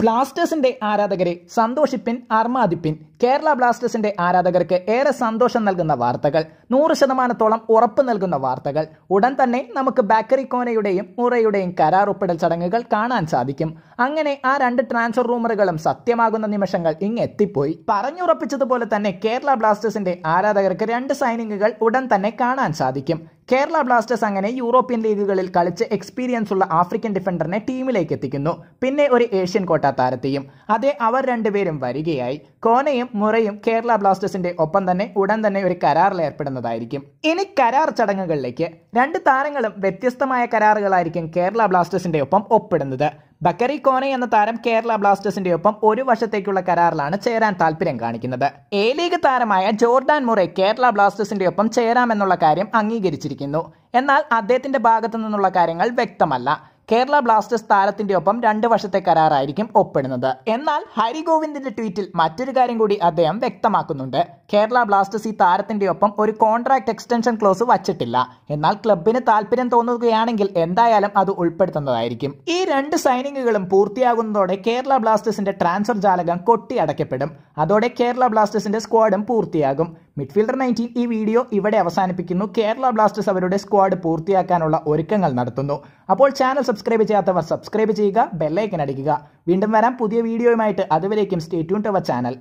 ബ്ലാസ്റ്റേഴ്സിന്റെ ആരാധകരെ സന്തോഷിപ്പിൻ അർമാദിപ്പിൻ കേരള ബ്ലാസ്റ്റേഴ്സിന്റെ ആരാധകർക്ക് ഏറെ സന്തോഷം നൽകുന്ന വാർത്തകൾ നൂറ് ശതമാനത്തോളം ഉറപ്പ് നൽകുന്ന വാർത്തകൾ ഉടൻ തന്നെ നമുക്ക് ബാക്കറി കോനയുടെയും മുറയുടെയും കരാർ ഒപ്പിടൽ ചടങ്ങുകൾ കാണാൻ സാധിക്കും അങ്ങനെ ആ രണ്ട് ട്രാൻസ്ഫർ റൂമറുകളും സത്യമാകുന്ന നിമിഷങ്ങൾ ഇങ്ങ് എത്തിപ്പോയി പറഞ്ഞുറപ്പിച്ചതുപോലെ തന്നെ കേരള ബ്ലാസ്റ്റേഴ്സിന്റെ ആരാധകർക്ക് രണ്ട് സൈനിങ്ങുകൾ ഉടൻ തന്നെ കാണാൻ സാധിക്കും കേരള ബ്ലാസ്റ്റേഴ്സ് അങ്ങനെ യൂറോപ്യൻ ലീഗുകളിൽ കളിച്ച് എക്സ്പീരിയൻസ് ഉള്ള ആഫ്രിക്കൻ ഡിഫൻഡറിനെ ടീമിലേക്ക് എത്തിക്കുന്നു പിന്നെ ഒരു ഏഷ്യൻ കോട്ട താരത്തെയും അതേ അവർ രണ്ടുപേരും വരികയായി കോനയും മുറയും കേരള ബ്ലാസ്റ്റേഴ്സിന്റെ ഒപ്പം തന്നെ ഉടൻ തന്നെ ഒരു കരാറിൽ ഏർപ്പെടുന്നതായിരിക്കും ഇനി കരാർ ചടങ്ങുകളിലേക്ക് രണ്ട് താരങ്ങളും വ്യത്യസ്തമായ കരാറുകളായിരിക്കും കേരള ബ്ലാസ്റ്റേഴ്സിന്റെ ഒപ്പം ഒപ്പിടുന്നത് ബക്കറി കോനെ എന്ന താരം കേരള ബ്ലാസ്റ്റേഴ്സിന്റെ ഒപ്പം ഒരു വർഷത്തേക്കുള്ള കരാറിലാണ് ചേരാൻ താല്പര്യം കാണിക്കുന്നത് എ ലീഗ് താരമായ ജോർഡാൻ മുറെ കേരള ബ്ലാസ്റ്റേഴ്സിന്റെ ഒപ്പം ചേരാമെന്നുള്ള കാര്യം അംഗീകരിച്ചിരിക്കുന്നു എന്നാൽ അദ്ദേഹത്തിന്റെ ഭാഗത്തു നിന്നുള്ള കാര്യങ്ങൾ വ്യക്തമല്ല കേരള ബ്ലാസ്റ്റേഴ്സ് താരത്തിന്റെ ഒപ്പം രണ്ട് വർഷത്തെ കരാറായിരിക്കും ഒപ്പിടുന്നത് എന്നാൽ ഹരിഗോവിന്ദിന്റെ ട്വീറ്റിൽ മറ്റൊരു കാര്യം കൂടി അദ്ദേഹം വ്യക്തമാക്കുന്നുണ്ട് കേരള ബ്ലാസ്റ്റേഴ്സ് ഈ താരത്തിന്റെ ഒപ്പം ഒരു കോൺട്രാക്ട് എക്സ്റ്റൻഷൻ ക്ലോസ് വച്ചിട്ടില്ല എന്നാൽ ക്ലബിന് താല്പര്യം തോന്നുകയാണെങ്കിൽ എന്തായാലും അത് ഉൾപ്പെടുത്തുന്നതായിരിക്കും ഈ രണ്ട് സൈനിങ്ങുകളും പൂർത്തിയാകുന്നതോടെ കേരള ബ്ലാസ്റ്റേഴ്സിന്റെ ട്രാൻസ്ഫർ ജാലകം കൊട്ടിയടക്കപ്പെടും അതോടെ കേരള ബ്ലാസ്റ്റേഴ്സിന്റെ സ്ക്വാഡും പൂർത്തിയാകും മിഡ്ഫീൽഡർ നയൻറ്റീൻ ഈ വീഡിയോ ഇവിടെ അവസാനിപ്പിക്കുന്നു കേരള ബ്ലാസ്റ്റേഴ്സ് അവരുടെ സ്ക്വാഡ് പൂർത്തിയാക്കാനുള്ള ഒരുക്കങ്ങൾ നടത്തുന്നു അപ്പോൾ ചാനൽ സബ്സ്ക്രൈബ് ചെയ്യാത്തവർ സബ്സ്ക്രൈബ് ചെയ്യുക ബെല്ലൈക്കൻ അടിക്കുക വീണ്ടും വരാം പുതിയ വീഡിയോയുമായിട്ട് അതുവരേക്കും സ്റ്റേ ട്യൂൺ ടവർ ചാനൽ